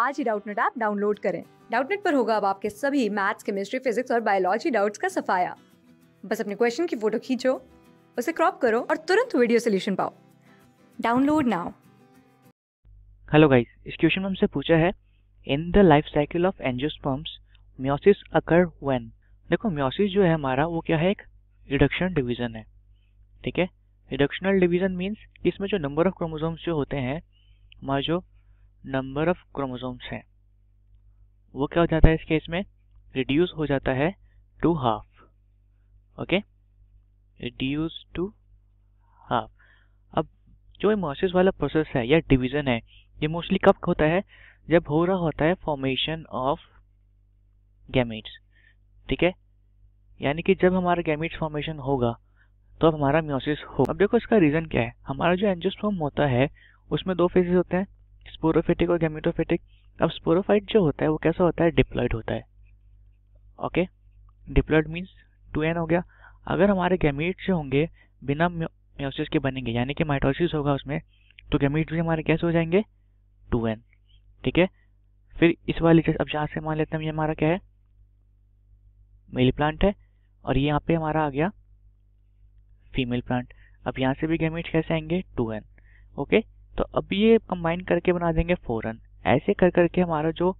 आज ही Doubtnut app download करें डाउटनेट पर होगा अब आपके सभी मैथ्स केमिस्ट्री फिजिक्स और बायोलॉजी डाउट्स का सफाया बस अपने क्वेश्चन की फोटो खींचो उसे क्रॉप करो और तुरंत वीडियो सोल्यूशन पाओ डाउनलोड नाउ हेलो गाइस इस क्वेश्चन में हमसे पूछा है in the life cycle of angiosperms meiosis occur when देखो म्योसिस जो है हमारा वो क्या है एक रिडक्शन डिवीजन है ठीक है रिडक्शनल डिवीजन मींस इसमें जो नंबर ऑफ क्रोमोसोम्स जो होते हैं हमारे जो नंबर ऑफ क्रोमोसोम्स हैं वो क्या हो जाता है इस केस में रिड्यूस हो जाता है to half okay reduce to half अब जो इमोसिस वाला प्रोसेस है या डिवीज़न है ये मोस्टली कब होता है जब हो रहा होता है फॉर्मेशन ऑफ गैमेट्स ठीक है यानी कि जब हमारा गैमेट्स फॉर्मेशन होगा तो अब हमारा म्योसिस हो अब देखो इसका रीज़न क्या है हमारा जो एंजियोस्पर्म होता है उसमें दो फेजेस होते हैं स्पोरोफेटिक और गैमेटोफेटिक अब स्पोरोफाइट जो होता है वो कैसा होता है डिप्लॉयड होता है okay diploid means two n हो गया अगर हमारे गैमेट जो होंगे बिना म्योसिस के बनेंगे यानी कि माइटोसिस होगा उसमें तो गैमेट भी हमारे कैसे हो जाएंगे टू एन ठीक है फिर इस वाली चीज अब जहाँ से मान लेते हैं ये हमारा क्या है मेल प्लांट है और ये यहाँ पे हमारा आ गया फीमेल प्लांट अब यहाँ से भी गैमेट कैसे आएंगे टू एन ओके तो अब ये कंबाइन करके बना देंगे फ़ौरन ऐसे कर करके हमारा जो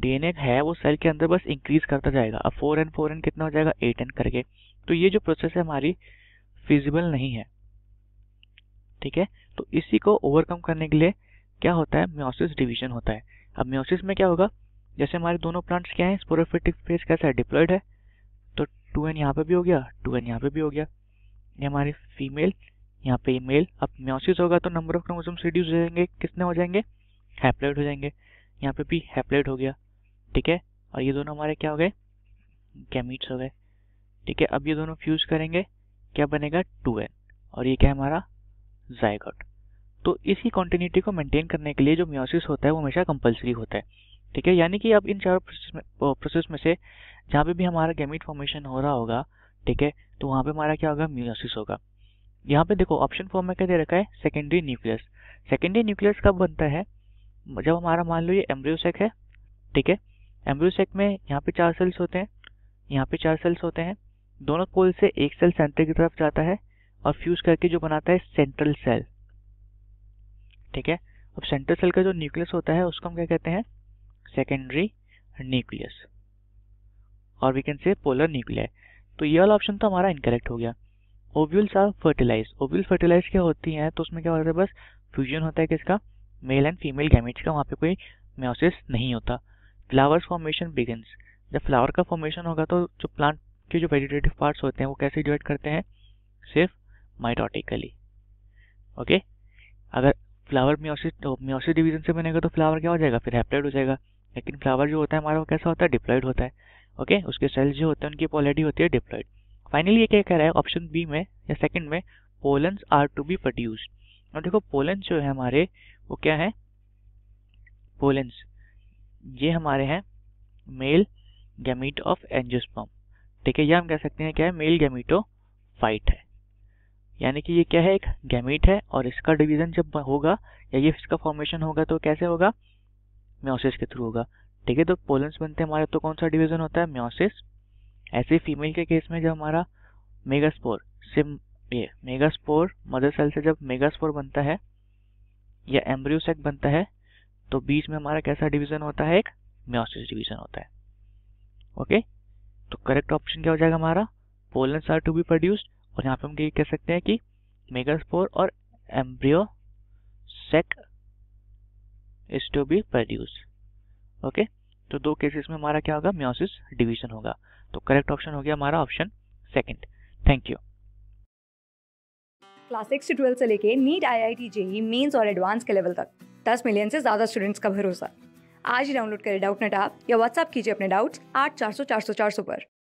डीएनए है वो सेल के अंदर बस इंक्रीज करता जाएगा अब फोर एन फोर एन कितना हो जाएगा एट एन करके तो ये जो प्रोसेस है हमारी फिजिबल नहीं है ठीक है तो इसी को ओवरकम करने के लिए क्या होता है म्योसिस डिवीजन होता है अब म्योसिस में क्या होगा जैसे हमारे दोनों प्लांट्स क्या हैं स्पोरोफिटिक फेज कैसा है डिप्लॉयड है तो टू एन यहाँ पे भी हो गया टू एन यहाँ पे भी हो गया ये हमारी फीमेल यहाँ पे मेल अब म्योसिस होगा तो नंबर ऑफ क्रोमोसोम रिड्यूस हो जाएंगे कितने हो जाएंगे हैप्लाइड हो जाएंगे यहाँ पे भी हैप्लाइड हो गया ठीक है और ये दोनों हमारे क्या हो गए कैमिट्स हो गए ठीक है अब ये दोनों फ्यूज करेंगे क्या बनेगा टू और ये क्या है हमारा जायगट तो इसी कॉन्टीन्यूटी को मेंटेन करने के लिए जो म्योसिस होता है वो हमेशा कंपलसरी होता है ठीक है यानी कि अब इन चारों प्रोसेस में प्रोसेस में से जहाँ पे भी हमारा गैमिट फॉर्मेशन हो रहा होगा ठीक है तो वहाँ पे हमारा क्या होगा म्यूसिस होगा यहाँ पे देखो ऑप्शन फॉर्म में क्या दे रखा है सेकेंडरी न्यूक्लियस सेकेंडरी न्यूक्लियस कब बनता है जब हमारा मान लो ये एम्ब्रियोसेक है ठीक है एम्ब्रियोसेक में यहाँ पे चार सेल्स होते हैं यहाँ पे चार सेल्स होते हैं दोनों पोल से एक सेल सेंटर की तरफ जाता है और फ्यूज करके जो बनाता है सेंट्रल सेल ठीक है अब सेंट्रल सेल का जो न्यूक्लियस होता है उसको हम क्या कहते हैं सेकेंडरी न्यूक्लियस और we can say polar nuclear तो ये वाला ऑप्शन तो हमारा इनकरेक्ट हो गया ovules are fertilize ovule fertilize क्या होती हैं तो उसमें क्या होता है बस फ्यूजन होता है किसका मेल एंड फीमेल गैमेज का वहाँ पे कोई म्योसिस नहीं होता फ्लावर्स फॉर्मेशन बिगिनस जब फ्लावर का फॉर्मेशन होगा तो जो प्लांट के जो वेजिटेटिव पार्ट्स होते हैं वो कैसे डिवाइड करते हैं सिर्फ माइटोटिकली ओके अगर फ्लावर म्योसिस म्योसिस डिवीजन से बनेगा तो फ्लावर क्या हो जाएगा फिर हैप्लाइड हो जाएगा लेकिन फ्लावर जो होता है हमारा वो कैसा होता है डिप्लॉयड होता है ओके okay? उसके सेल्स जो होते हैं उनकी क्वालिटी होती है डिप्लॉयड फाइनली ये क्या कह रहा है ऑप्शन बी में या सेकंड में pollens are to be produced और देखो पोलन्स जो है हमारे वो क्या है पोलन्स ये हमारे हैं मेल गैमिट ऑफ एंजोस्पम ठीक है यह हम कह सकते हैं क्या है मेल गैमिटो फाइट है यानी कि ये क्या है एक गैमिट है और इसका डिवीजन जब होगा या ये इसका फॉर्मेशन होगा तो कैसे होगा म्योसिस के थ्रू होगा ठीक है तो पोलेंस बनते हैं हमारे तो कौन सा डिवीजन होता है म्योसिस ऐसे फीमेल के केस में जब हमारा मेगास्पोर सिम ये मेगास्पोर मदर सेल से जब मेगास्पोर बनता है या एम्ब्रियोसेक बनता है तो बीच में हमारा कैसा डिवीजन होता है एक म्योसिस डिवीजन होता है ओके तो करेक्ट ऑप्शन क्या हो जाएगा हमारा pollen are to be produced और यहाँ पे हम ये कह सकते हैं कि मेगास्पोर और embryo sac is to be produce okay तो दो केसेस में हमारा क्या होगा म्योसिस डिवीजन होगा तो करेक्ट ऑप्शन हो गया हमारा option second thank you class six से ट्वेल्थ से लेके NEET I I T JEE mains और एडवांस के लेवल तक दस मिलियन से ज़्यादा स्टूडेंट्स का भरोसा आज ही डाउनलोड करें डाउट नेट आप या व्हाट्सअप कीजिए अपने डाउट्स आठ चार सौ चार सौ चार सौ पर